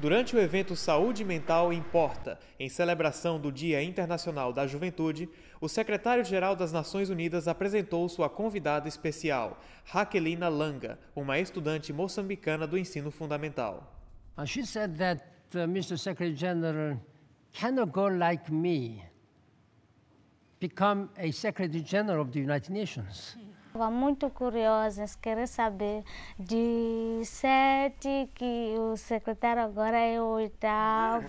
Durante o evento Saúde Mental Importa, em celebração do Dia Internacional da Juventude, o secretário-geral das Nações Unidas apresentou sua convidada especial, Raquelina Langa, uma estudante moçambicana do ensino fundamental. She said that uh, Mr. Secretary General cannot go like me, become a Secretary General of the United Nations. Estava muito curiosa, querer saber de sete, que o secretário agora é o oitavo,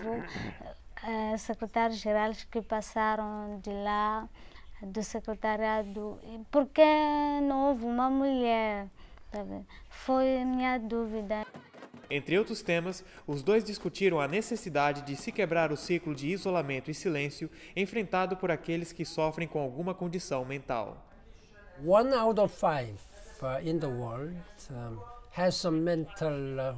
é, secretários gerais que passaram de lá, do secretariado, por que não houve uma mulher? Foi minha dúvida. Entre outros temas, os dois discutiram a necessidade de se quebrar o ciclo de isolamento e silêncio enfrentado por aqueles que sofrem com alguma condição mental. one out of five uh, in the world um, has some mental, uh,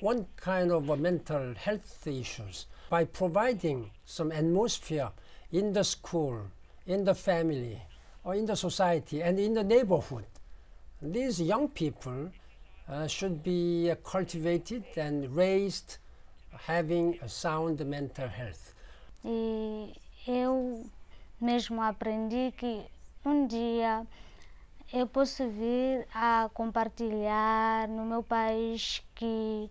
one kind of a uh, mental health issues. By providing some atmosphere in the school, in the family, or in the society, and in the neighborhood, these young people uh, should be uh, cultivated and raised having a sound mental health. E eu mesmo aprendi que um dia eu posso vir a compartilhar no meu país que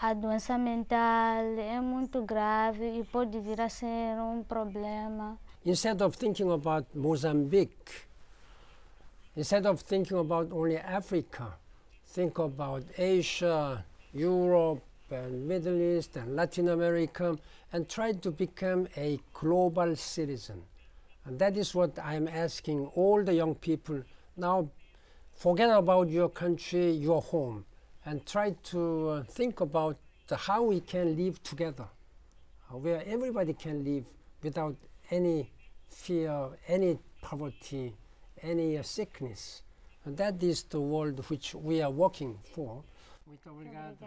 a doença mental é muito grave e pode vir a ser um problema. Instead of thinking about Mozambique, instead of thinking about only Africa, think about Asia, Europe, and Middle East and Latin America and try to become a global citizen. And that is what I'm asking all the young people now, forget about your country, your home, and try to uh, think about how we can live together, uh, where everybody can live without any fear, any poverty, any uh, sickness. And that is the world which we are working for. Muito obrigado.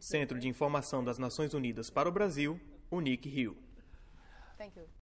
Centro de Informação das Nações Unidas para o Brasil, UNIC Rio. Thank you.